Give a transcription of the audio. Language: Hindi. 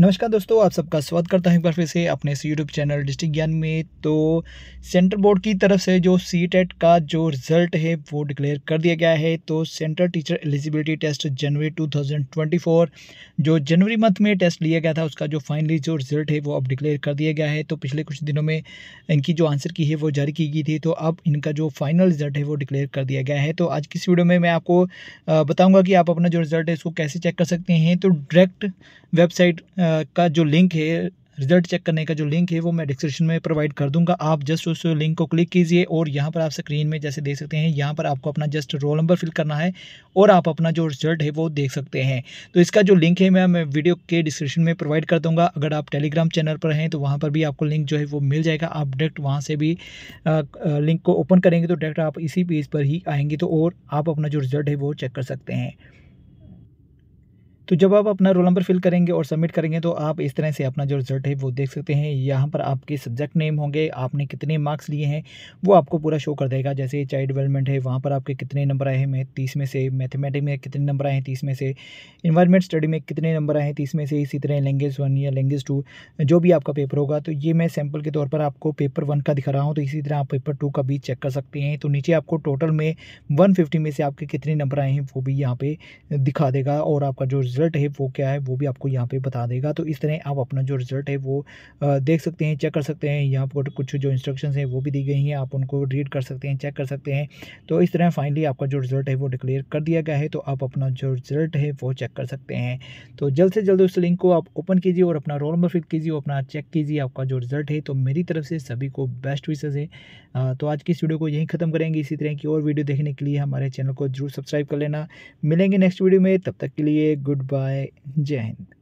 नमस्कार दोस्तों आप सबका स्वागत करता हूं एक बार फिर से अपने इस यूट्यूब चैनल डिस्ट्रिक्ट ज्ञान में तो सेंट्रल बोर्ड की तरफ से जो सी टेट का जो रिजल्ट है वो डिक्लेयर कर दिया गया है तो सेंट्रल टीचर एलिजिबिलिटी टेस्ट जनवरी 2024 जो जनवरी मंथ में टेस्ट लिया गया था उसका जो फाइनली जो रिजल्ट है वो अब डिक्लेयर कर दिया गया है तो पिछले कुछ दिनों में इनकी जो आंसर की है वो जारी की गई थी तो अब इनका जो फाइनल रिजल्ट है वो डिक्लेयर कर दिया गया है तो आज की इस वीडियो में मैं आपको बताऊँगा कि आप अपना जो रिजल्ट है इसको कैसे चेक कर सकते हैं तो डायरेक्ट वेबसाइट का जो लिंक है रिजल्ट चेक करने का जो लिंक है वो मैं डिस्क्रिप्शन में प्रोवाइड कर दूंगा आप जस्ट उस लिंक को क्लिक कीजिए और यहाँ पर आप स्क्रीन में जैसे देख सकते हैं यहाँ पर आपको अपना जस्ट रोल नंबर फिल करना है और आप अपना जो रिजल्ट है वो देख सकते हैं तो इसका जो लिंक है मैं वीडियो के डिस्क्रिप्शन में प्रोवाइड कर दूँगा अगर आप टेलीग्राम चैनल पर हैं तो वहाँ पर भी आपको लिंक जो है वो मिल जाएगा आप डायरेक्ट वहाँ से भी लिंक को ओपन करेंगे तो डायरेक्ट आप इसी पेज पर ही आएंगे तो और आप अपना जो रिजल्ट है वो चेक कर सकते हैं तो जब आप अपना रोल नंबर फिल करेंगे और सबमिट करेंगे तो आप इस तरह से अपना जो रिजल्ट है वो देख सकते हैं यहाँ पर आपके सब्जेक्ट नेम होंगे आपने कितने मार्क्स लिए हैं वो आपको पूरा शो कर देगा जैसे चाइल्ड डेवलपमेंट है वहाँ पर आपके कितने नंबर आए हैं मैं तीस में से मैथमेटिक में कितने नंबर आए हैं तीस में से इन्वायरमेंट स्टडी में कितने नंबर आए हैं तीस में से इसी तरह लैंग्वेज वन या लैंग्वेज टू जो भी आपका पेपर होगा तो ये मैं सैम्पल के तौर पर आपको पेपर वन का दिखा रहा हूँ तो इसी तरह आप पेपर टू का भी चेक कर सकते हैं तो नीचे आपको टोटल में वन में से आपके कितने नंबर आए हैं वो भी यहाँ पर दिखा देगा और आपका जो रिज़ल्ट है वो क्या है वो भी आपको यहाँ पे बता देगा तो इस तरह आप अपना जो रिज़ल्ट है वो देख सकते हैं चेक कर सकते हैं यहाँ पर कुछ जो इंस्ट्रक्शन हैं वो भी दी गई हैं आप उनको रीड कर सकते हैं चेक कर सकते हैं तो इस तरह फाइनली आपका जो रिज़ल्ट है वो डिक्लेयर कर दिया गया है तो आप अपना जो रिज़ल्ट है वो चेक कर सकते हैं तो जल्द से जल्द उस लिंक को आप ओपन कीजिए और अपना रोल नंबर फिल कीजिए और अपना चेक कीजिए आपका जो रिज़ल्ट है तो मेरी तरफ से सभी को बेस्ट विशेज़ है तो आज की इस वीडियो को यहीं ख़त्म करेंगे इसी तरह की और वीडियो देखने के लिए हमारे चैनल को जरूर सब्सक्राइब कर लेना मिलेंगे नेक्स्ट वीडियो में तब तक के लिए गुड goodbye jai hind